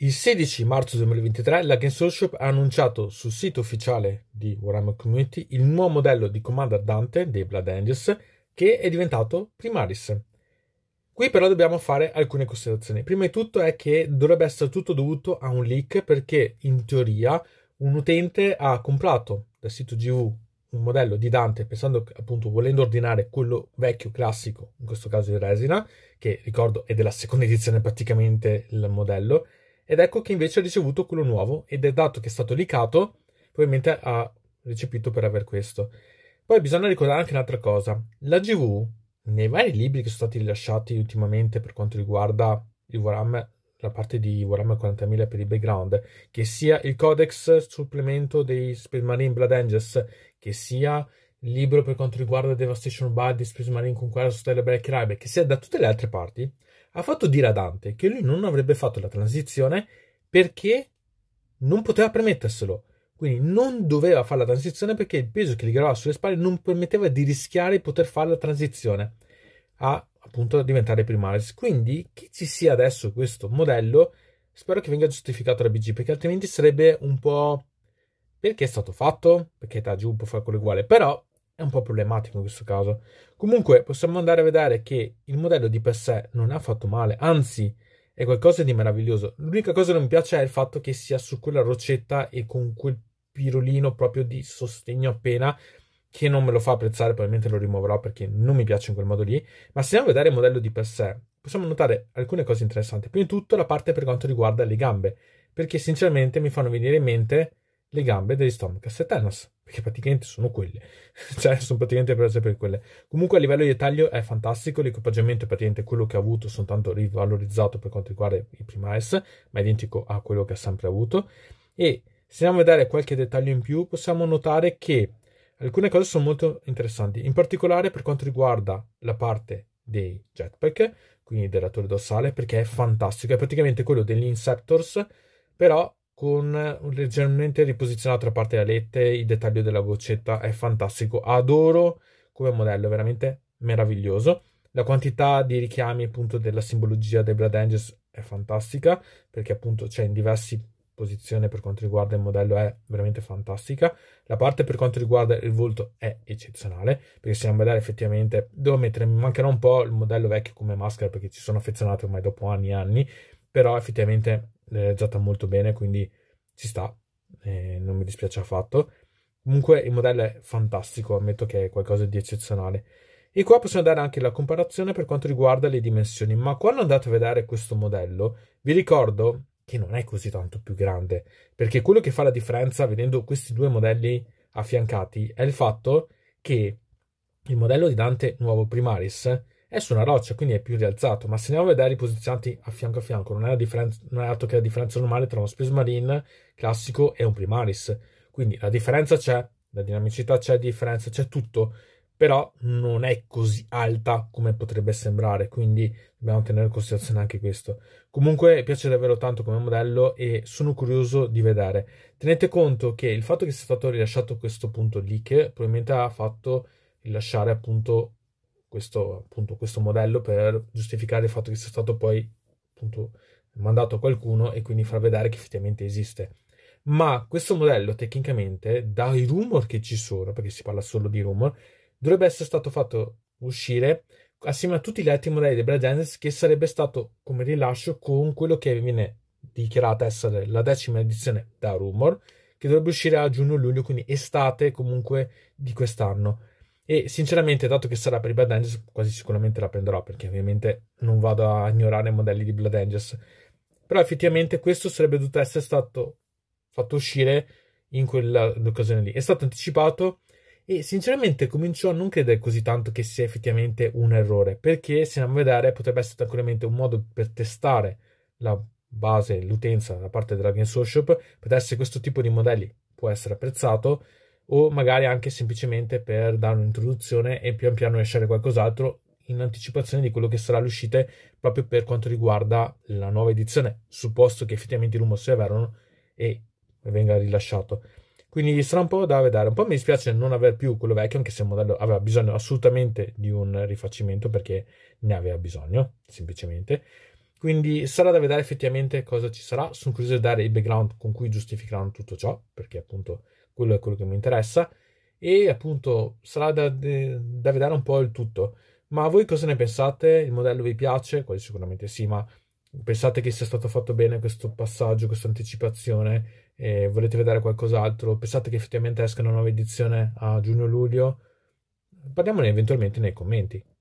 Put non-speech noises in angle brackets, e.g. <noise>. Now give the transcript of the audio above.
Il 16 marzo 2023 la Games Workshop ha annunciato sul sito ufficiale di Warhammer Community il nuovo modello di Commander Dante dei Blood Angels che è diventato Primaris. Qui però dobbiamo fare alcune considerazioni. Prima di tutto è che dovrebbe essere tutto dovuto a un leak perché in teoria un utente ha comprato dal sito GV un modello di Dante pensando appunto volendo ordinare quello vecchio classico, in questo caso di Resina, che ricordo è della seconda edizione praticamente il modello, ed ecco che invece ha ricevuto quello nuovo ed è dato che è stato licato, probabilmente ha recepito per aver questo. Poi bisogna ricordare anche un'altra cosa. La GV, nei vari libri che sono stati rilasciati ultimamente per quanto riguarda il Warhammer, la parte di Warhammer 40.000 per il background, che sia il codex supplemento dei Space Marine Blood Angels, che sia il libro per quanto riguarda Devastation di Space Marine Conqueror, Stella Black Ribe, che sia da tutte le altre parti, ha fatto dire a Dante che lui non avrebbe fatto la transizione perché non poteva permetterselo. Quindi non doveva fare la transizione perché il peso che gli gravava sulle spalle non permetteva di rischiare di poter fare la transizione a appunto diventare primaris. Quindi che ci sia adesso questo modello, spero che venga giustificato da BG perché altrimenti sarebbe un po' perché è stato fatto? Perché Taju può fare quello uguale, però è un po' problematico in questo caso. Comunque possiamo andare a vedere che il modello di per sé non ha fatto male, anzi è qualcosa di meraviglioso. L'unica cosa che non mi piace è il fatto che sia su quella rocetta e con quel pirolino proprio di sostegno appena che non me lo fa apprezzare, probabilmente lo rimuoverò perché non mi piace in quel modo lì, ma se andiamo a vedere il modello di per sé possiamo notare alcune cose interessanti. Prima di tutto la parte per quanto riguarda le gambe, perché sinceramente mi fanno venire in mente le gambe degli Stormcast e Thanos, perché praticamente sono quelle, <laughs> cioè sono praticamente prese per quelle. Comunque a livello di dettaglio è fantastico, l'equipaggiamento è praticamente quello che ha avuto, soltanto rivalorizzato per quanto riguarda il prima S, ma identico a quello che ha sempre avuto. E se andiamo a vedere qualche dettaglio in più, possiamo notare che alcune cose sono molto interessanti, in particolare per quanto riguarda la parte dei jetpack, quindi della torre dorsale, perché è fantastico, è praticamente quello degli Inceptors, però con eh, leggermente riposizionato tra parte alette, il dettaglio della goccetta è fantastico, adoro come modello, veramente meraviglioso. La quantità di richiami appunto della simbologia dei Blood Angels è fantastica, perché appunto c'è in diversi posizioni per quanto riguarda il modello è veramente fantastica. La parte per quanto riguarda il volto è eccezionale, perché se andiamo a vedere effettivamente, devo mettere, mi mancherà un po' il modello vecchio come maschera, perché ci sono affezionato ormai dopo anni e anni, però effettivamente realizzata molto bene, quindi ci sta, eh, non mi dispiace affatto. Comunque il modello è fantastico, ammetto che è qualcosa di eccezionale. E qua possiamo dare anche la comparazione per quanto riguarda le dimensioni, ma quando andate a vedere questo modello, vi ricordo che non è così tanto più grande, perché quello che fa la differenza vedendo questi due modelli affiancati è il fatto che il modello di Dante Nuovo Primaris è su una roccia, quindi è più rialzato, ma se andiamo a vedere i posizionati a fianco a fianco, non è, non è, altro che la differenza normale tra uno Space Marine classico e un Primaris. Quindi la differenza c'è, la dinamicità c'è, la differenza c'è tutto, però non è così alta come potrebbe sembrare, quindi dobbiamo tenere in considerazione anche questo. Comunque piace davvero tanto come modello e sono curioso di vedere. Tenete conto che il fatto che sia stato rilasciato questo punto lì, che probabilmente ha fatto rilasciare appunto questo, appunto, questo modello per giustificare il fatto che sia stato poi appunto, mandato a qualcuno e quindi far vedere che effettivamente esiste. Ma questo modello tecnicamente, dai rumor che ci sono, perché si parla solo di rumor, dovrebbe essere stato fatto uscire assieme a tutti gli altri modelli di Brad BrainGenesis che sarebbe stato come rilascio con quello che viene dichiarata essere la decima edizione da rumor, che dovrebbe uscire a giugno-luglio, quindi estate comunque di quest'anno. E sinceramente, dato che sarà per i Blood Angels, quasi sicuramente la prenderò perché ovviamente non vado a ignorare i modelli di Blood Angels. Però effettivamente questo sarebbe dovuto essere stato fatto uscire in quell'occasione lì. È stato anticipato e sinceramente comincio a non credere così tanto che sia effettivamente un errore perché se andiamo a vedere potrebbe essere tranquillamente un modo per testare la base, l'utenza da parte della Games Workshop per essere questo tipo di modelli può essere apprezzato o magari anche semplicemente per dare un'introduzione e pian piano lasciare qualcos'altro in anticipazione di quello che sarà l'uscita proprio per quanto riguarda la nuova edizione, supposto che effettivamente i rumor sia vero e venga rilasciato. Quindi sarà un po' da vedere. Un po' mi dispiace non aver più quello vecchio, anche se il modello aveva bisogno assolutamente di un rifacimento perché ne aveva bisogno, semplicemente. Quindi sarà da vedere effettivamente cosa ci sarà. Sono curioso di dare il background con cui giustificheranno tutto ciò, perché appunto quello è quello che mi interessa e appunto sarà da, da vedere un po' il tutto. Ma voi cosa ne pensate? Il modello vi piace? Quello sicuramente sì, ma pensate che sia stato fatto bene questo passaggio, questa anticipazione? Eh, volete vedere qualcos'altro? Pensate che effettivamente esca una nuova edizione a giugno-luglio? Parliamone eventualmente nei commenti.